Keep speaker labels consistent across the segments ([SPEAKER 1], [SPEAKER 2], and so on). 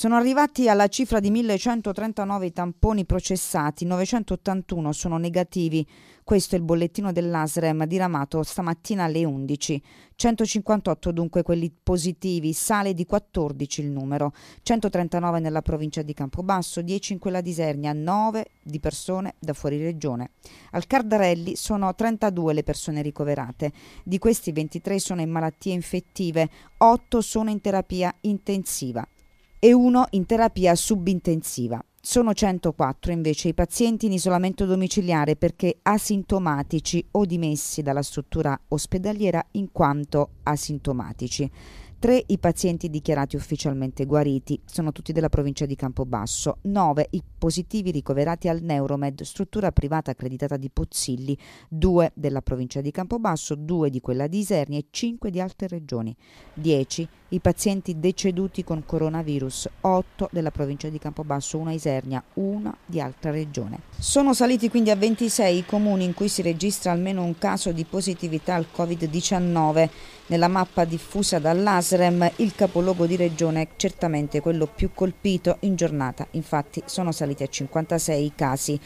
[SPEAKER 1] Sono arrivati alla cifra di 1139 i tamponi processati, 981 sono negativi. Questo è il bollettino dell'ASREM diramato stamattina alle 11. 158 dunque quelli positivi, sale di 14 il numero, 139 nella provincia di Campobasso, 10 in quella di Sernia, 9 di persone da fuori regione. Al Cardarelli sono 32 le persone ricoverate, di questi 23 sono in malattie infettive, 8 sono in terapia intensiva e uno in terapia subintensiva. Sono 104 invece i pazienti in isolamento domiciliare perché asintomatici o dimessi dalla struttura ospedaliera in quanto asintomatici. 3 i pazienti dichiarati ufficialmente guariti, sono tutti della provincia di Campobasso, 9 i positivi ricoverati al Neuromed, struttura privata accreditata di Pozzilli, 2 della provincia di Campobasso, 2 di quella di Isernia e 5 di altre regioni, 10 i pazienti deceduti con coronavirus, 8 della provincia di Campobasso, 1 a Isernia, 1 di altra regione. Sono saliti quindi a 26 i comuni in cui si registra almeno un caso di positività al Covid-19. Nella mappa diffusa dall'AS Caserem, il capoluogo di regione, è certamente quello più colpito in giornata, infatti sono saliti a 56 i casi.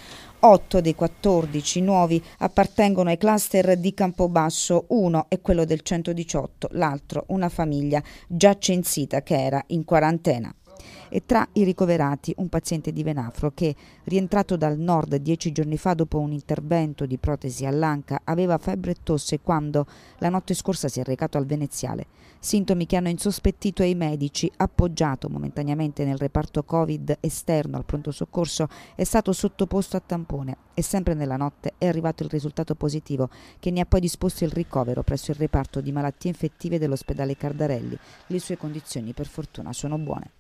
[SPEAKER 1] 8 dei 14 nuovi appartengono ai cluster di Campobasso, uno è quello del 118, l'altro una famiglia già censita che era in quarantena. E tra i ricoverati un paziente di Venafro che, rientrato dal nord dieci giorni fa dopo un intervento di protesi all'anca, aveva febbre e tosse quando la notte scorsa si è recato al veneziale. Sintomi che hanno insospettito i medici, appoggiato momentaneamente nel reparto Covid esterno al pronto soccorso, è stato sottoposto a tampone e sempre nella notte è arrivato il risultato positivo che ne ha poi disposto il ricovero presso il reparto di malattie infettive dell'ospedale Cardarelli. Le sue condizioni per fortuna sono buone.